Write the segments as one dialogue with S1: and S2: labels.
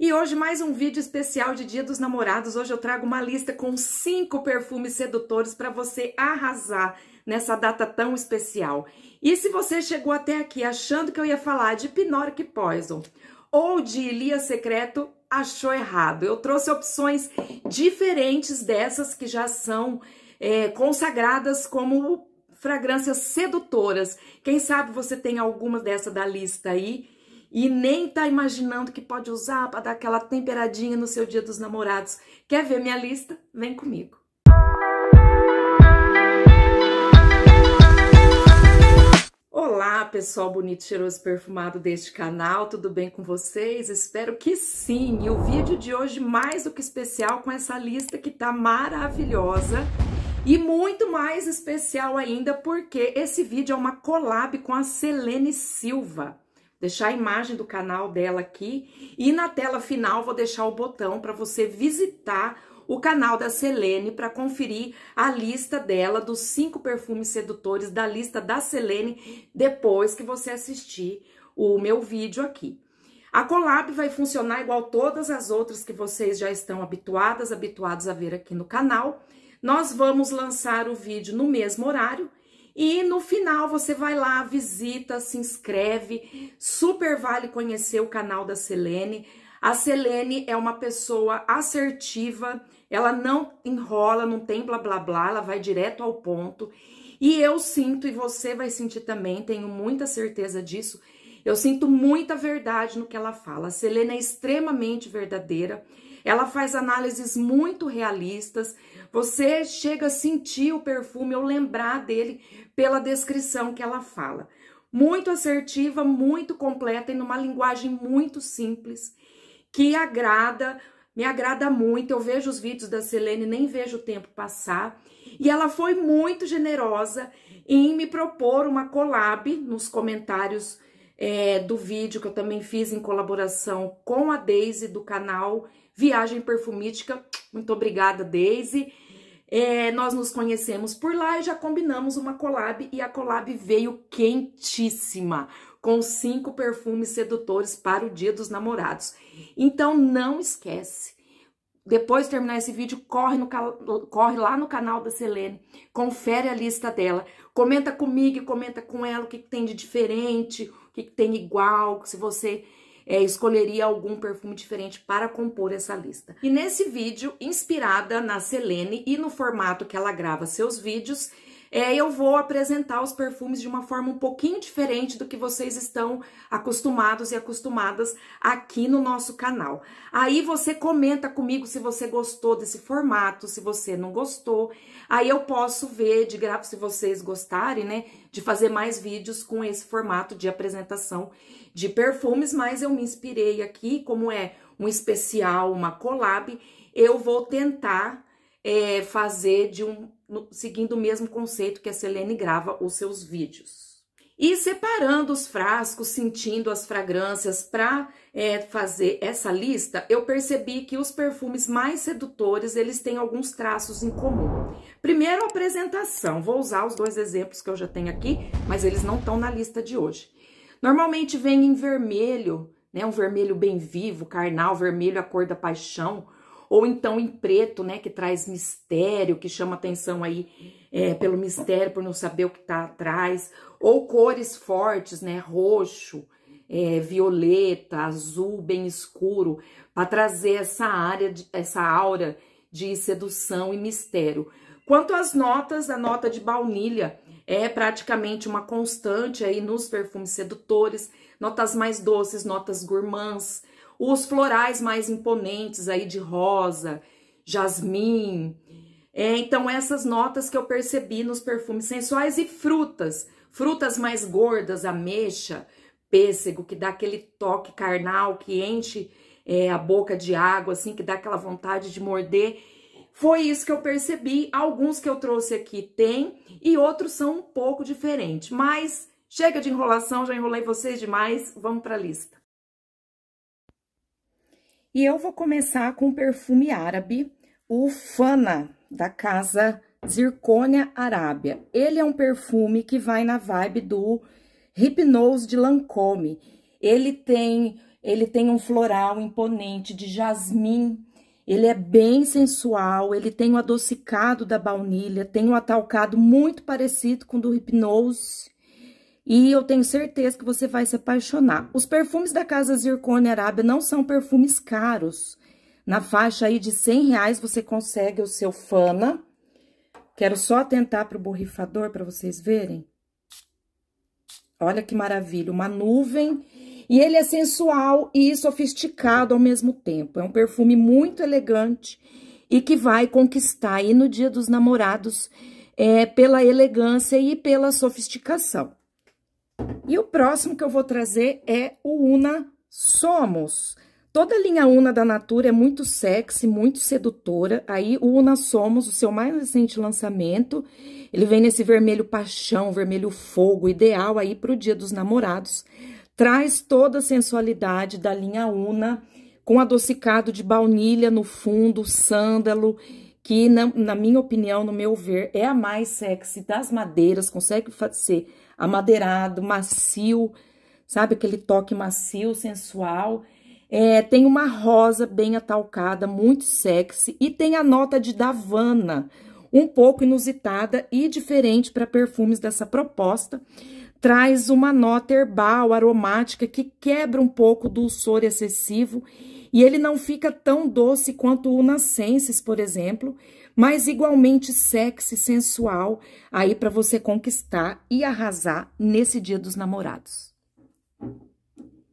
S1: E hoje mais um vídeo especial de Dia dos Namorados. Hoje eu trago uma lista com cinco perfumes sedutores para você arrasar nessa data tão especial. E se você chegou até aqui achando que eu ia falar de Pinoric Poison ou de Ilia Secreto, achou errado. Eu trouxe opções diferentes dessas que já são é, consagradas como fragrâncias sedutoras. Quem sabe você tem alguma dessa da lista aí e nem tá imaginando que pode usar para dar aquela temperadinha no seu dia dos namorados. Quer ver minha lista? Vem comigo. Olá, pessoal bonito, cheiroso, perfumado deste canal, tudo bem com vocês? Espero que sim! E o vídeo de hoje mais do que especial com essa lista que tá maravilhosa e muito mais especial ainda porque esse vídeo é uma collab com a Selene Silva deixar a imagem do canal dela aqui e na tela final vou deixar o botão para você visitar o canal da Selene para conferir a lista dela dos cinco perfumes sedutores da lista da Selene depois que você assistir o meu vídeo aqui. A collab vai funcionar igual todas as outras que vocês já estão habituadas, habituados a ver aqui no canal. Nós vamos lançar o vídeo no mesmo horário, e no final você vai lá, visita, se inscreve. Super vale conhecer o canal da Selene. A Selene é uma pessoa assertiva, ela não enrola, não tem blá blá blá, ela vai direto ao ponto. E eu sinto, e você vai sentir também, tenho muita certeza disso. Eu sinto muita verdade no que ela fala. A Selene é extremamente verdadeira. Ela faz análises muito realistas. Você chega a sentir o perfume ou lembrar dele pela descrição que ela fala. Muito assertiva, muito completa e numa linguagem muito simples que agrada, me agrada muito. Eu vejo os vídeos da Selene, nem vejo o tempo passar. E ela foi muito generosa em me propor uma collab nos comentários é, do vídeo que eu também fiz em colaboração com a Daisy do canal Viagem Perfumística. Muito obrigada, Daisy. É, nós nos conhecemos por lá e já combinamos uma collab e a collab veio quentíssima com cinco perfumes sedutores para o Dia dos Namorados. Então não esquece. Depois de terminar esse vídeo, corre, no, corre lá no canal da Selene, confere a lista dela, comenta comigo e comenta com ela o que, que tem de diferente, que, tem igual, se você é, escolheria algum perfume diferente para compor essa lista. E nesse vídeo, inspirada na Selene e no formato que ela grava seus vídeos, é, eu vou apresentar os perfumes de uma forma um pouquinho diferente do que vocês estão acostumados e acostumadas aqui no nosso canal. Aí você comenta comigo se você gostou desse formato, se você não gostou. Aí eu posso ver de graça se vocês gostarem, né? De fazer mais vídeos com esse formato de apresentação de perfumes, mas eu me inspirei aqui, como é um especial, uma collab, eu vou tentar é, fazer de um no, seguindo o mesmo conceito que a Selene grava os seus vídeos. E separando os frascos, sentindo as fragrâncias para é, fazer essa lista, eu percebi que os perfumes mais sedutores, eles têm alguns traços em comum. Primeiro, a apresentação. Vou usar os dois exemplos que eu já tenho aqui, mas eles não estão na lista de hoje. Normalmente vem em vermelho, né, um vermelho bem vivo, carnal, vermelho a cor da paixão, ou então em preto, né, que traz mistério, que chama atenção aí é, pelo mistério, por não saber o que tá atrás, ou cores fortes, né, roxo, é, violeta, azul bem escuro, para trazer essa área, de, essa aura de sedução e mistério. Quanto às notas, a nota de baunilha é praticamente uma constante aí nos perfumes sedutores, notas mais doces, notas gourmands, os florais mais imponentes aí de rosa, jasmim. É, então, essas notas que eu percebi nos perfumes sensuais e frutas. Frutas mais gordas, ameixa, pêssego, que dá aquele toque carnal, que enche é, a boca de água, assim, que dá aquela vontade de morder. Foi isso que eu percebi. Alguns que eu trouxe aqui tem e outros são um pouco diferentes. Mas chega de enrolação, já enrolei vocês demais. Vamos para a lista. E eu vou começar com o perfume árabe, o Fana, da casa Zircônia Arábia. Ele é um perfume que vai na vibe do Hypnose de Lancôme. Ele tem, ele tem um floral imponente de jasmim, ele é bem sensual, ele tem o adocicado da baunilha, tem um atalcado muito parecido com o do Hypnose. E eu tenho certeza que você vai se apaixonar. Os perfumes da Casa Zircone Arábia não são perfumes caros. Na faixa aí de 100 reais você consegue o seu Fana. Quero só atentar para o borrifador para vocês verem. Olha que maravilha, uma nuvem. E ele é sensual e sofisticado ao mesmo tempo. É um perfume muito elegante e que vai conquistar aí no dia dos namorados é, pela elegância e pela sofisticação. E o próximo que eu vou trazer é o Una Somos. Toda a linha Una da Natura é muito sexy, muito sedutora. Aí o Una Somos, o seu mais recente lançamento, ele vem nesse vermelho paixão, vermelho fogo, ideal aí para o Dia dos Namorados. Traz toda a sensualidade da linha Una, com adocicado de baunilha no fundo, sândalo, que na, na minha opinião, no meu ver, é a mais sexy das madeiras, consegue ser amadeirado, macio, sabe? Aquele toque macio, sensual. É, tem uma rosa bem atalcada, muito sexy. E tem a nota de Davana, um pouco inusitada e diferente para perfumes dessa proposta. Traz uma nota herbal, aromática, que quebra um pouco do soro excessivo e ele não fica tão doce quanto o Nascenses, por exemplo, mas igualmente sexy, sensual, aí para você conquistar e arrasar nesse Dia dos Namorados.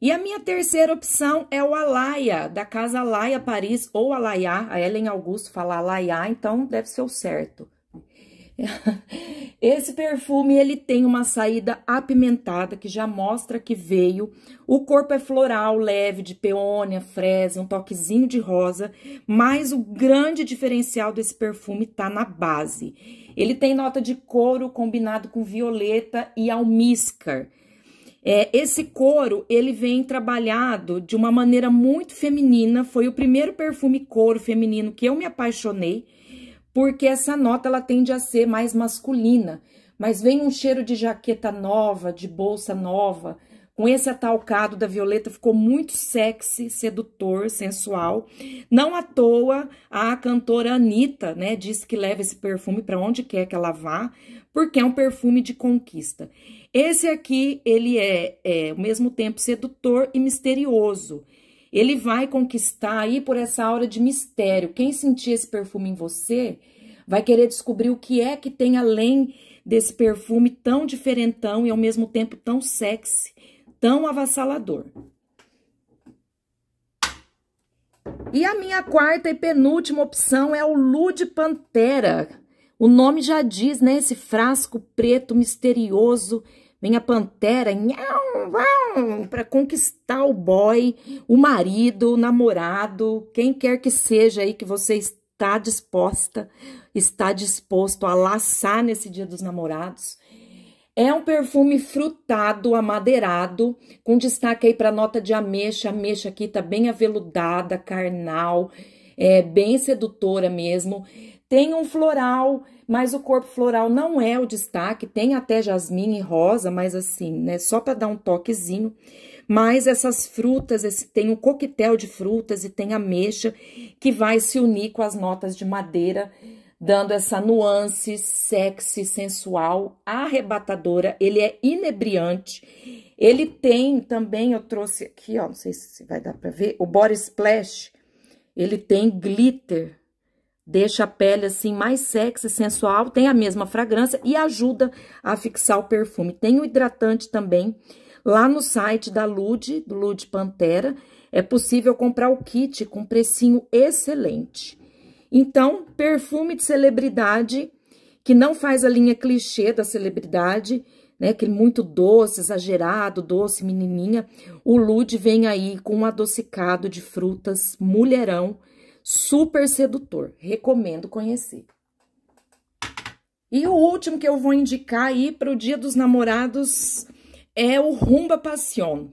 S1: E a minha terceira opção é o Alaia, da Casa Alaia Paris ou Alaiá. A Ellen Augusto fala Alaiá, então deve ser o certo. Esse perfume, ele tem uma saída apimentada, que já mostra que veio. O corpo é floral, leve, de peônia, fresa, um toquezinho de rosa. Mas o grande diferencial desse perfume tá na base. Ele tem nota de couro combinado com violeta e almíscar. É, esse couro, ele vem trabalhado de uma maneira muito feminina. Foi o primeiro perfume couro feminino que eu me apaixonei porque essa nota ela tende a ser mais masculina. Mas vem um cheiro de jaqueta nova, de bolsa nova, com esse atalcado da Violeta, ficou muito sexy, sedutor, sensual. Não à toa, a cantora Anitta, né, disse que leva esse perfume para onde quer que ela vá, porque é um perfume de conquista. Esse aqui, ele é, é ao mesmo tempo sedutor e misterioso. Ele vai conquistar aí por essa aura de mistério. Quem sentir esse perfume em você vai querer descobrir o que é que tem além desse perfume tão diferentão e ao mesmo tempo tão sexy, tão avassalador. E a minha quarta e penúltima opção é o Lude Pantera. O nome já diz, né? Esse frasco preto misterioso Vem a pantera para conquistar o boy, o marido, o namorado, quem quer que seja aí que você está disposta, está disposto a laçar nesse dia dos namorados. É um perfume frutado, amadeirado, com destaque aí para nota de ameixa. A ameixa aqui tá bem aveludada, carnal, é bem sedutora mesmo. Tem um floral, mas o corpo floral não é o destaque. Tem até jasmim e rosa, mas assim, né? Só para dar um toquezinho. Mas essas frutas, esse, tem um coquetel de frutas e tem ameixa, que vai se unir com as notas de madeira dando essa nuance sexy, sensual, arrebatadora. Ele é inebriante. Ele tem também, eu trouxe aqui, ó, não sei se vai dar para ver, o body splash. Ele tem glitter deixa a pele assim mais sexy, sensual, tem a mesma fragrância e ajuda a fixar o perfume. Tem o hidratante também. Lá no site da Lude, do Lude Pantera, é possível comprar o kit com precinho excelente. Então, perfume de celebridade que não faz a linha clichê da celebridade, né? Aquele é muito doce, exagerado, doce, menininha. O Lude vem aí com um adocicado de frutas, mulherão, super sedutor. Recomendo conhecer. E o último que eu vou indicar aí para o Dia dos Namorados é o Rumba Passion.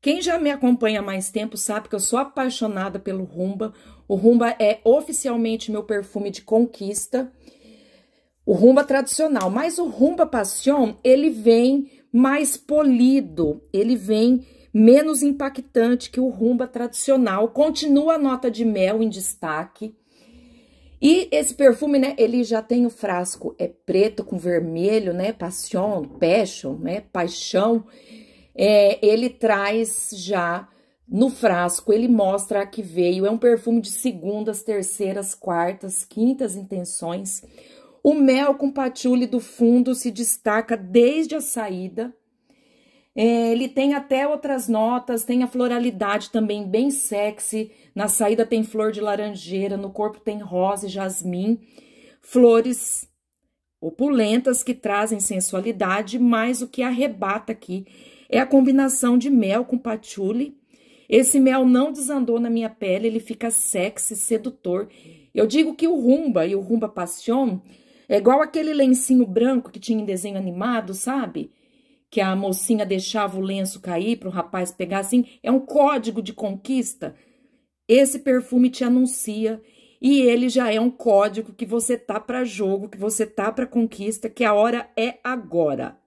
S1: Quem já me acompanha há mais tempo sabe que eu sou apaixonada pelo Rumba. O Rumba é oficialmente meu perfume de conquista. O Rumba tradicional, mas o Rumba Passion, ele vem mais polido, ele vem menos impactante que o rumba tradicional. Continua a nota de mel em destaque. E esse perfume, né, ele já tem o frasco é preto com vermelho, né, passion, passion, né, paixão. É, ele traz já no frasco, ele mostra a que veio. É um perfume de segundas, terceiras, quartas, quintas intenções. O mel com patchouli do fundo se destaca desde a saída é, ele tem até outras notas, tem a floralidade também bem sexy. Na saída tem flor de laranjeira, no corpo tem rosa e jasmim. Flores opulentas que trazem sensualidade, mas o que arrebata aqui é a combinação de mel com patchouli. Esse mel não desandou na minha pele, ele fica sexy, sedutor. Eu digo que o rumba e o rumba passion é igual aquele lencinho branco que tinha em desenho animado, sabe? que a mocinha deixava o lenço cair para o rapaz pegar assim, é um código de conquista. Esse perfume te anuncia e ele já é um código que você tá para jogo, que você tá para conquista, que a hora é agora.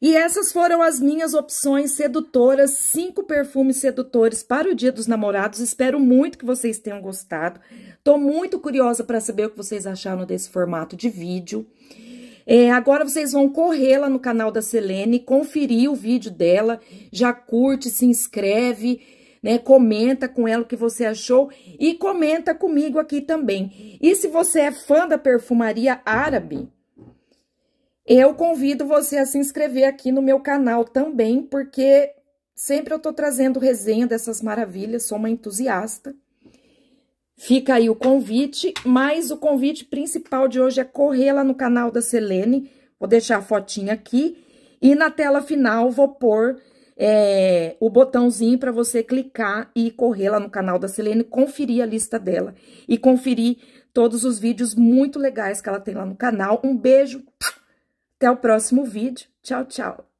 S1: E essas foram as minhas opções sedutoras, cinco perfumes sedutores para o Dia dos Namorados. Espero muito que vocês tenham gostado. Tô muito curiosa para saber o que vocês acharam desse formato de vídeo. É, agora vocês vão correr lá no canal da Selene, conferir o vídeo dela, já curte, se inscreve, né? Comenta com ela o que você achou e comenta comigo aqui também. E se você é fã da perfumaria árabe, eu convido você a se inscrever aqui no meu canal também, porque sempre eu tô trazendo resenha dessas maravilhas, sou uma entusiasta. Fica aí o convite, mas o convite principal de hoje é correr lá no canal da Selene. Vou deixar a fotinha aqui. E na tela final vou pôr é, o botãozinho para você clicar e correr lá no canal da Selene, conferir a lista dela. E conferir todos os vídeos muito legais que ela tem lá no canal. Um beijo, até o próximo vídeo. Tchau, tchau.